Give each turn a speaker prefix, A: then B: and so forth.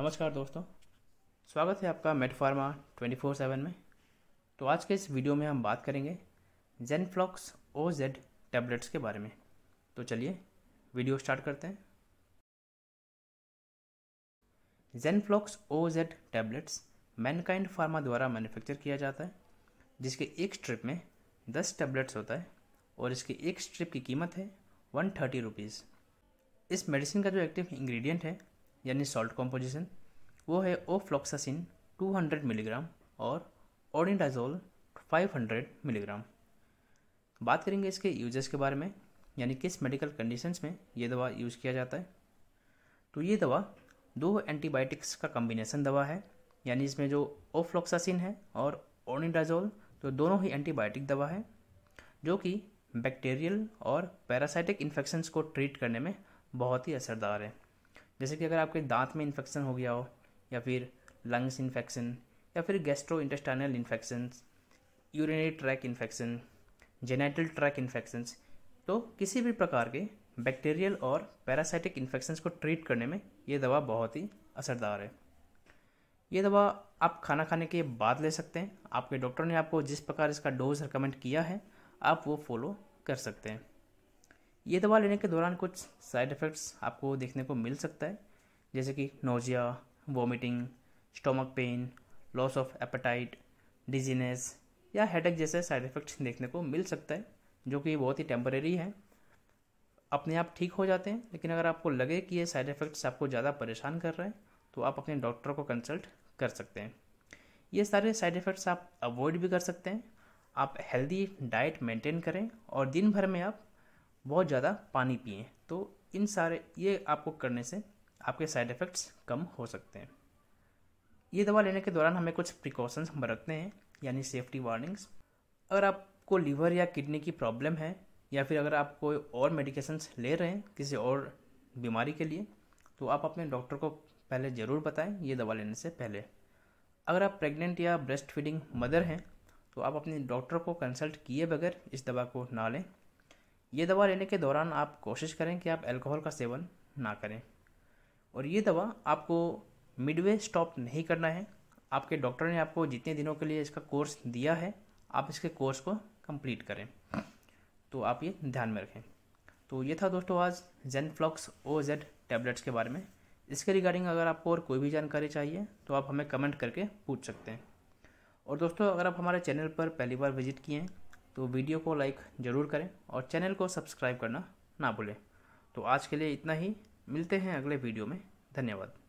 A: नमस्कार दोस्तों स्वागत है आपका मेटफार्मा फोर सेवन में तो आज के इस वीडियो में हम बात करेंगे जेनफ्लॉक्स ओ जेड टैबलेट्स के बारे में तो चलिए वीडियो स्टार्ट करते हैं Zenflox O Z tablets Mankind Pharma द्वारा मैन्युफैक्चर किया जाता है जिसके एक स्ट्रिप में दस टैबलेट्स होता है और इसके एक स्ट्रिप की कीमत है वन थर्टी रुपीज़ इस मेडिसिन का जो एक्टिव इंग्रेडिएंट है यानी सॉल्ट कॉम्पोजिशन वो है ओफ्लॉक्सासिन 200 मिलीग्राम और ओडिडाजोल 500 मिलीग्राम बात करेंगे इसके यूजेस के बारे में यानी किस मेडिकल कंडीशंस में ये दवा यूज़ किया जाता है तो ये दवा दो एंटीबायोटिक्स का कम्बिनेसन दवा है यानी इसमें जो ओफ्लॉक्सासिन है और ओनिडाजोल तो दोनों ही एंटीबायोटिक दवा है जो कि बैक्टीरियल और पैरासाइटिक इन्फेक्शंस को ट्रीट करने में बहुत ही असरदार है जैसे कि अगर आपके दांत में इन्फेक्शन हो गया हो या फिर लंग्स इन्फेक्शन या फिर gastrointestinal infection urinary tract infection genital tract infection तो किसी भी प्रकार के बैक्टीरियल और पैरासाइटिक इन्फेक्शन को ट्रीट करने में ये दवा बहुत ही असरदार है ये दवा आप खाना खाने के बाद ले सकते हैं आपके डॉक्टर ने आपको जिस प्रकार इसका डोज रिकमेंड किया है आप वो फॉलो कर सकते हैं ये दवा लेने के दौरान कुछ साइड इफ़ेक्ट्स आपको देखने को मिल सकता है जैसे कि nausea vomiting stomach pain loss of appetite dizziness या हेडेक जैसे साइड इफ़ेक्ट्स देखने को मिल सकता है जो कि बहुत ही टेम्परेरी है अपने आप ठीक हो जाते हैं लेकिन अगर आपको लगे कि ये साइड इफ़ेक्ट्स आपको ज़्यादा परेशान कर रहे हैं तो आप अपने डॉक्टर को कंसल्ट कर सकते हैं ये सारे साइड इफ़ेक्ट्स आप अवॉइड भी कर सकते हैं आप हेल्दी डाइट मेंटेन करें और दिन भर में आप बहुत ज़्यादा पानी पिए तो इन सारे ये आपको करने से आपके साइड इफ़ेक्ट्स कम हो सकते हैं ये दवा लेने के दौरान हमें कुछ प्रिकॉशंस बरतने हैं यानी सेफ्टी वार्निंग्स अगर आपको लीवर या किडनी की प्रॉब्लम है या फिर अगर आप कोई और मेडिकेशंस ले रहे हैं किसी और बीमारी के लिए तो आप अपने डॉक्टर को पहले ज़रूर बताएं ये दवा लेने से पहले अगर आप प्रेग्नेंट या ब्रेस्ट फीडिंग मदर हैं तो आप अपने डॉक्टर को कंसल्ट किए बगैर इस दवा को ना लें ये दवा लेने के दौरान आप कोशिश करें कि आप अल्कोहल का सेवन ना करें और ये दवा आपको मिडवे स्टॉप नहीं करना है आपके डॉक्टर ने आपको जितने दिनों के लिए इसका कोर्स दिया है आप इसके कोर्स को कंप्लीट करें तो आप ये ध्यान में रखें तो ये था दोस्तों आज जेनफ्लॉक्स ओ जेड टैबलेट्स के बारे में इसके रिगार्डिंग अगर आपको और कोई भी जानकारी चाहिए तो आप हमें कमेंट करके पूछ सकते हैं और दोस्तों अगर आप हमारे चैनल पर पहली बार विजिट किए हैं तो वीडियो को लाइक ज़रूर करें और चैनल को सब्सक्राइब करना ना भूलें तो आज के लिए इतना ही मिलते हैं अगले वीडियो में धन्यवाद